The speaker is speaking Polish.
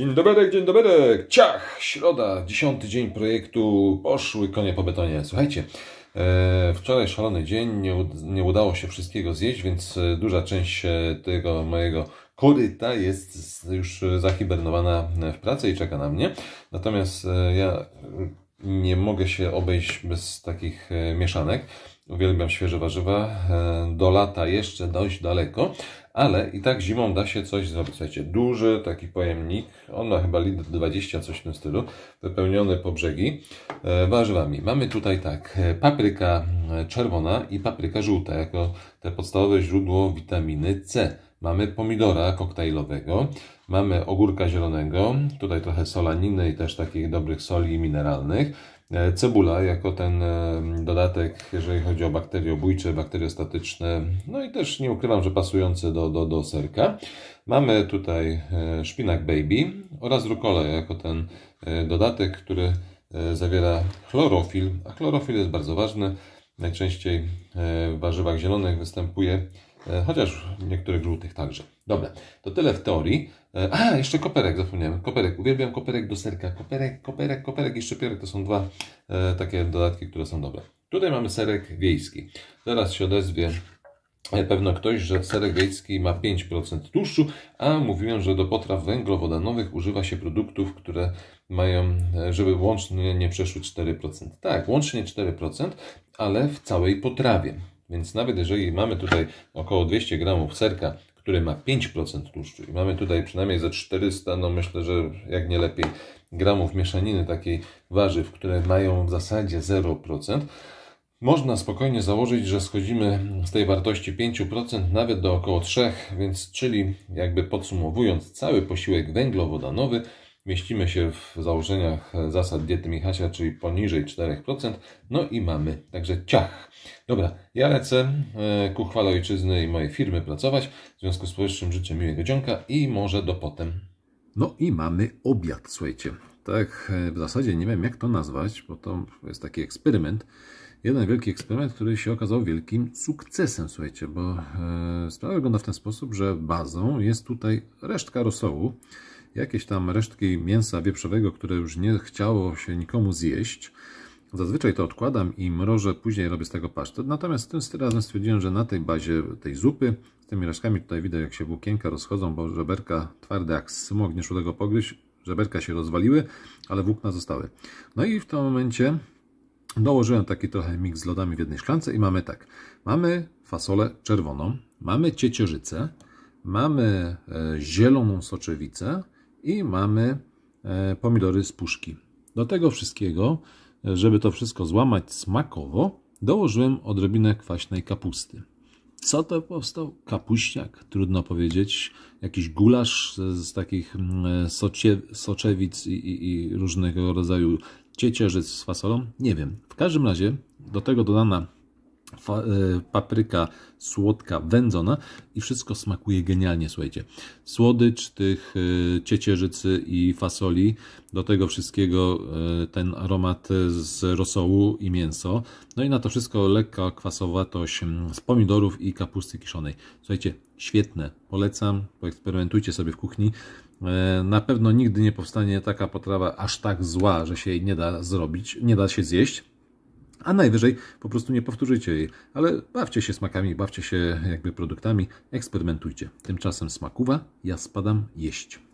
Dzień dobry, dzień dobry. Ciach! Środa, dziesiąty dzień projektu Poszły konie po betonie. Słuchajcie, e, wczoraj szalony dzień, nie, nie udało się wszystkiego zjeść, więc e, duża część e, tego mojego koryta jest już zahibernowana e, w pracy i czeka na mnie. Natomiast ja mm, nie mogę się obejść bez takich mieszanek. Uwielbiam świeże warzywa. E, do lata jeszcze dość daleko, ale i tak zimą da się coś zrobić. Słuchajcie, duży taki pojemnik, on ma chyba litr 20, coś w tym stylu, wypełniony po brzegi e, warzywami. Mamy tutaj tak, e, papryka czerwona i papryka żółta, jako te podstawowe źródło witaminy C. Mamy pomidora koktajlowego, mamy ogórka zielonego, tutaj trochę solaniny i też takich dobrych soli mineralnych. E, cebula jako ten e, dodatek, jeżeli chodzi o bakteriobójcze, bakteriostatyczne, no i też nie ukrywam, że pasujące do, do, do serka. Mamy tutaj e, szpinak baby oraz rukole jako ten dodatek, który zawiera chlorofil, a chlorofil jest bardzo ważny najczęściej e, w warzywach zielonych występuje, e, chociaż w niektórych żółtych także. Dobra, to tyle w teorii. E, a, jeszcze koperek, zapomniałem. Koperek, uwielbiam koperek do serka. Koperek, koperek, koperek i szczypiorek to są dwa takie dodatki, które są dobre. Tutaj mamy serek wiejski. Zaraz się odezwie pewno ktoś, że serek wiejski ma 5% tłuszczu, a mówiłem, że do potraw węglowodanowych używa się produktów, które mają, e, żeby łącznie nie przeszły 4%. Tak, łącznie 4%, ale w całej potrawie. Więc nawet jeżeli mamy tutaj około 200 gramów serka, który ma 5% tłuszczu i mamy tutaj przynajmniej ze 400, no myślę, że jak nie lepiej, gramów mieszaniny takiej warzyw, które mają w zasadzie 0%, można spokojnie założyć, że schodzimy z tej wartości 5% nawet do około 3, więc czyli jakby podsumowując cały posiłek węglowodanowy, mieścimy się w założeniach zasad diety Michasia, czyli poniżej 4%, no i mamy, także ciach. Dobra, ja lecę e, ku chwale ojczyzny i mojej firmy pracować, w związku z powyższym życzę miłego dzionka i może do potem. No i mamy obiad, słuchajcie. Tak, e, w zasadzie nie wiem jak to nazwać, bo to jest taki eksperyment jeden wielki eksperyment, który się okazał wielkim sukcesem, słuchajcie, bo e, sprawa wygląda w ten sposób, że bazą jest tutaj resztka rosołu, jakieś tam resztki mięsa wieprzowego, które już nie chciało się nikomu zjeść. Zazwyczaj to odkładam i mrożę, później robię z tego pasztet. Natomiast tym razem stwierdziłem, że na tej bazie tej zupy, z tymi resztkami tutaj widać jak się włókienka rozchodzą, bo żeberka twarde jak smog, nie szło tego pogryźć, żeberka się rozwaliły, ale włókna zostały. No i w tym momencie Dołożyłem taki trochę mix z lodami w jednej szklance i mamy tak. Mamy fasolę czerwoną, mamy ciecierzycę, mamy e, zieloną soczewicę i mamy e, pomidory z puszki. Do tego wszystkiego, e, żeby to wszystko złamać smakowo, dołożyłem odrobinę kwaśnej kapusty. Co to powstał? Kapuściak, trudno powiedzieć. Jakiś gulasz z, z takich mm, socie, soczewic i, i, i różnego rodzaju ciecierzyc z fasolą? Nie wiem. W każdym razie do tego dodana Y, papryka słodka, wędzona i wszystko smakuje genialnie, słuchajcie. Słodycz tych y, ciecierzycy i fasoli, do tego wszystkiego y, ten aromat z rosołu i mięso. No i na to wszystko lekka kwasowatość mm, z pomidorów i kapusty kiszonej. Słuchajcie, świetne, polecam, poeksperymentujcie sobie w kuchni. E, na pewno nigdy nie powstanie taka potrawa aż tak zła, że się jej nie da zrobić, nie da się zjeść a najwyżej po prostu nie powtórzycie jej. Ale bawcie się smakami, bawcie się jakby produktami, eksperymentujcie. Tymczasem smakuwa, ja spadam jeść.